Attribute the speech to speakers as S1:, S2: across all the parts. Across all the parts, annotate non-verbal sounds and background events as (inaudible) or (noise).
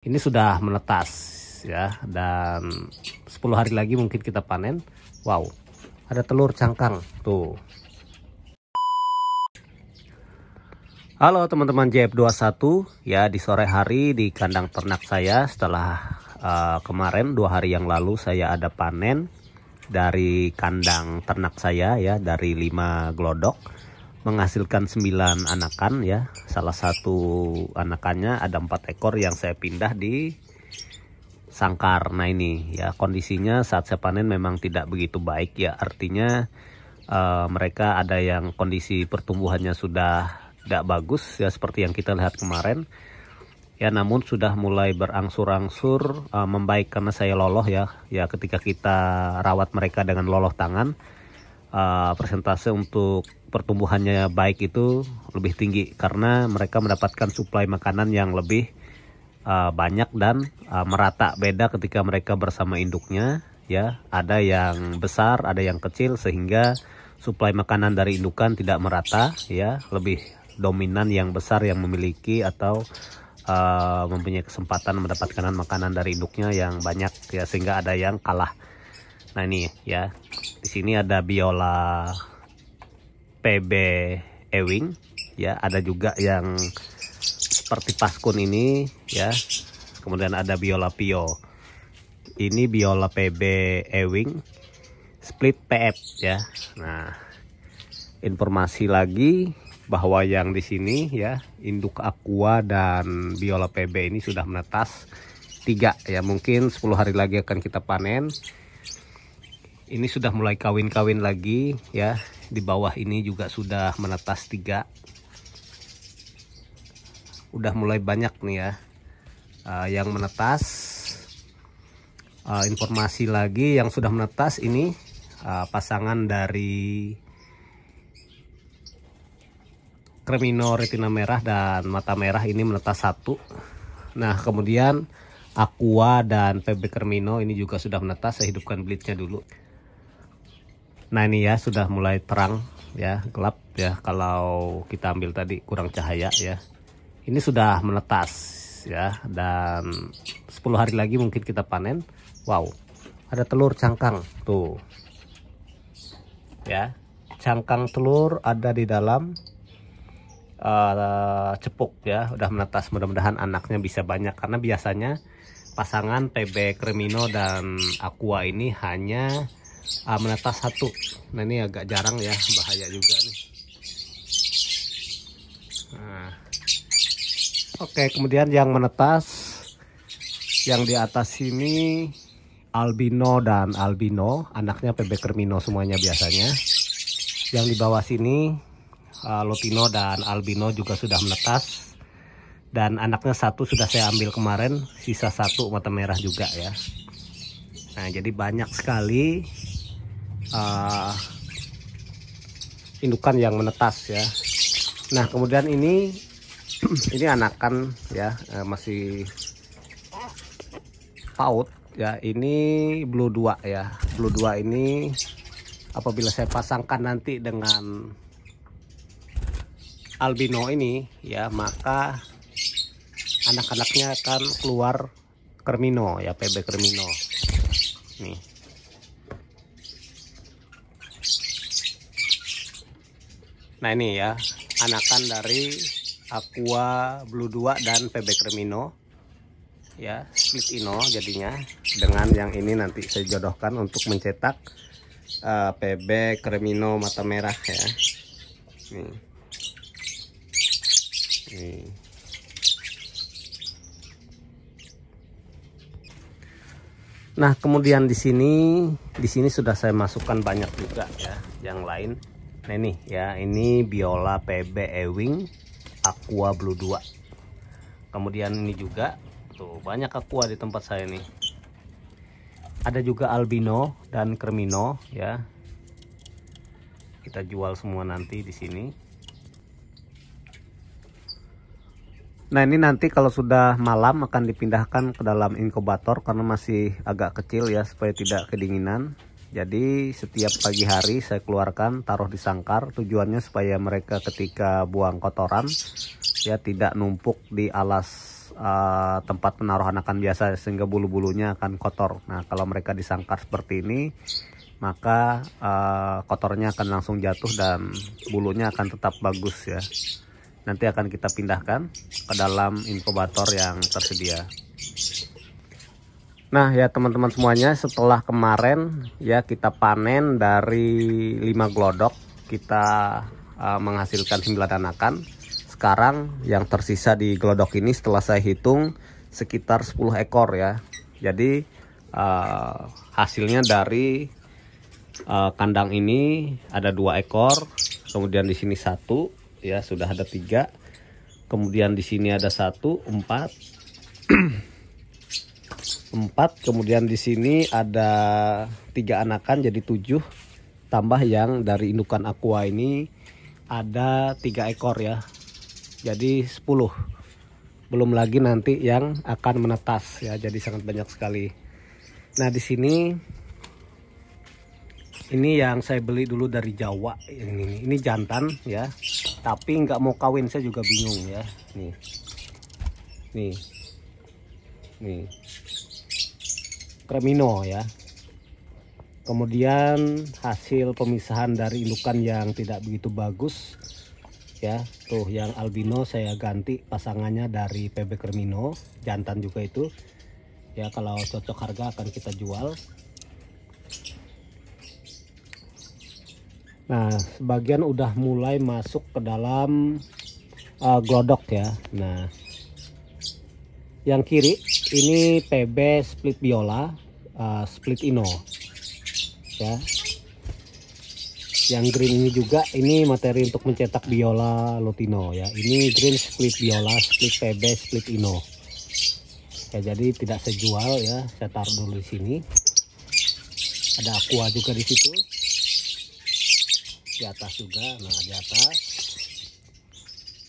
S1: ini sudah menetas ya dan 10 hari lagi mungkin kita panen wow ada telur cangkang tuh halo teman-teman JF21 ya di sore hari di kandang ternak saya setelah uh, kemarin dua hari yang lalu saya ada panen dari kandang ternak saya ya dari 5 glodok menghasilkan 9 anakan ya salah satu anakannya ada empat ekor yang saya pindah di sangkar nah ini ya kondisinya saat saya panen memang tidak begitu baik ya artinya uh, mereka ada yang kondisi pertumbuhannya sudah tidak bagus ya seperti yang kita lihat kemarin ya namun sudah mulai berangsur-angsur uh, membaik karena saya loloh ya ya ketika kita rawat mereka dengan loloh tangan uh, persentase untuk pertumbuhannya baik itu lebih tinggi karena mereka mendapatkan suplai makanan yang lebih uh, banyak dan uh, merata beda ketika mereka bersama induknya ya ada yang besar ada yang kecil sehingga suplai makanan dari indukan tidak merata ya lebih dominan yang besar yang memiliki atau uh, mempunyai kesempatan mendapatkan makanan dari induknya yang banyak ya sehingga ada yang kalah Nah ini ya, di sini ada biola PB Ewing, ya ada juga yang seperti paskun ini, ya. Kemudian ada biola Pio. Ini biola PB Ewing split PF ya. Nah, informasi lagi bahwa yang di sini ya induk aqua dan biola PB ini sudah menetas tiga ya mungkin 10 hari lagi akan kita panen ini sudah mulai kawin-kawin lagi ya di bawah ini juga sudah menetas tiga udah mulai banyak nih ya uh, yang menetas uh, informasi lagi yang sudah menetas ini uh, pasangan dari kremino retina merah dan mata merah ini menetas satu nah kemudian aqua dan pb kremino ini juga sudah menetas saya hidupkan blitnya dulu Nah ini ya sudah mulai terang ya gelap ya kalau kita ambil tadi kurang cahaya ya. Ini sudah menetas ya dan 10 hari lagi mungkin kita panen. Wow ada telur cangkang tuh ya cangkang telur ada di dalam uh, cepuk ya udah menetas mudah-mudahan anaknya bisa banyak karena biasanya pasangan PB krimino dan Aqua ini hanya uh, menetas satu nah ini agak jarang ya bahaya juga nih nah. oke kemudian yang menetas yang di atas sini albino dan albino anaknya PB Kermino semuanya biasanya yang di bawah sini uh, ah, Lotino dan albino juga sudah menetas dan anaknya satu sudah saya ambil kemarin sisa satu mata merah juga ya Nah jadi banyak sekali uh, indukan yang menetas ya nah kemudian ini (clears throat) ini anakan ya uh, masih paut ya ini blue 2 ya blue 2 ini apabila saya pasangkan nanti dengan albino ini ya maka anak-anaknya akan keluar kermino ya PB kermino nih Nah ini ya, anakan dari Aqua Blue 2 dan PB Kremino Ya, split ino jadinya. Dengan yang ini nanti saya jodohkan untuk mencetak uh, eh, PB Kremino mata merah ya. Nih. Nih. Nah, kemudian di sini di sini sudah saya masukkan banyak juga ya yang lain. Nah ini ya, ini biola PB Ewing Aqua Blue 2. Kemudian ini juga tuh banyak aqua di tempat saya ini. Ada juga albino dan kermino ya. Kita jual semua nanti di sini. Nah ini nanti kalau sudah malam akan dipindahkan ke dalam inkubator karena masih agak kecil ya supaya tidak kedinginan. Jadi setiap pagi hari saya keluarkan taruh di sangkar tujuannya supaya mereka ketika buang kotoran ya tidak numpuk di alas uh, tempat penaruhan akan biasa sehingga bulu-bulunya akan kotor. Nah, kalau mereka di sangkar seperti ini maka uh, kotornya akan langsung jatuh dan bulunya akan tetap bagus ya. Nanti akan kita pindahkan ke dalam inkubator yang tersedia. Nah ya teman-teman semuanya setelah kemarin ya kita panen dari 5 glodok kita uh, menghasilkan 9 anakan. Sekarang yang tersisa di glodok ini setelah saya hitung sekitar 10 ekor ya. Jadi uh, hasilnya dari uh, kandang ini ada dua ekor, kemudian di sini satu ya sudah ada tiga, kemudian di sini ada satu empat (clears throat) empat kemudian di sini ada tiga anakan jadi tujuh tambah yang dari indukan aqua ini ada tiga ekor ya jadi sepuluh belum lagi nanti yang akan menetas ya jadi sangat banyak sekali nah di sini ini yang saya beli dulu dari Jawa ini ini jantan ya tapi nggak mau kawin saya juga bingung ya nih nih nih kremino ya. Kemudian hasil pemisahan dari indukan yang tidak begitu bagus ya. Tuh yang albino saya ganti pasangannya dari PB kremino jantan juga itu. Ya kalau cocok harga akan kita jual. Nah, sebagian udah mulai masuk ke dalam uh, eh, glodok ya. Nah, yang kiri ini PB split biola uh, split ino ya yang green ini juga ini materi untuk mencetak biola lotino ya ini green split biola split PB split ino ya jadi tidak sejual ya saya taruh dulu di sini ada aqua juga di situ di atas juga nah di atas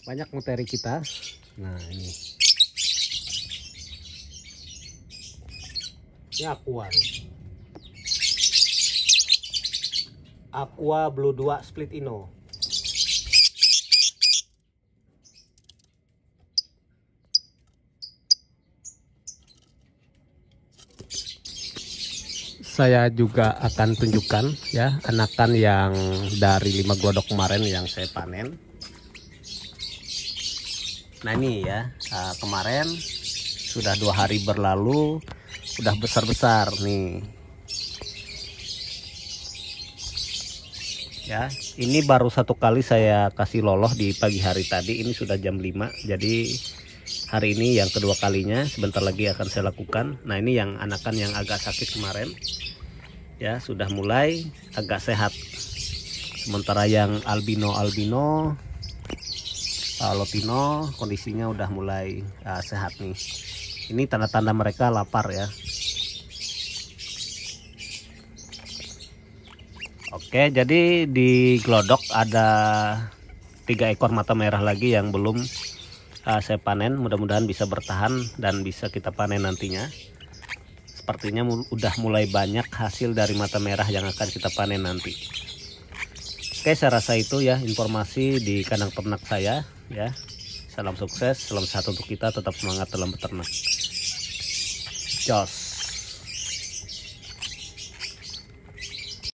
S1: banyak materi kita nah ini aqua aqua blue 2 split ino saya juga akan tunjukkan ya anakan yang dari lima godok kemarin yang saya panen nah ini ya eh, kemarin sudah dua hari berlalu udah besar-besar nih ya ini baru satu kali saya kasih loloh di pagi hari tadi ini sudah jam 5 jadi hari ini yang kedua kalinya sebentar lagi akan saya lakukan nah ini yang anakan yang agak sakit kemarin ya sudah mulai agak sehat sementara yang albino albino lotino kondisinya udah mulai uh, sehat nih ini tanda-tanda mereka lapar ya. Oke, jadi di glodok ada tiga ekor mata merah lagi yang belum uh, saya panen. Mudah-mudahan bisa bertahan dan bisa kita panen nantinya. Sepertinya udah mulai banyak hasil dari mata merah yang akan kita panen nanti. Oke, saya rasa itu ya informasi di kandang ternak saya ya. Salam sukses, salam satu untuk kita, tetap semangat dalam peternak. just.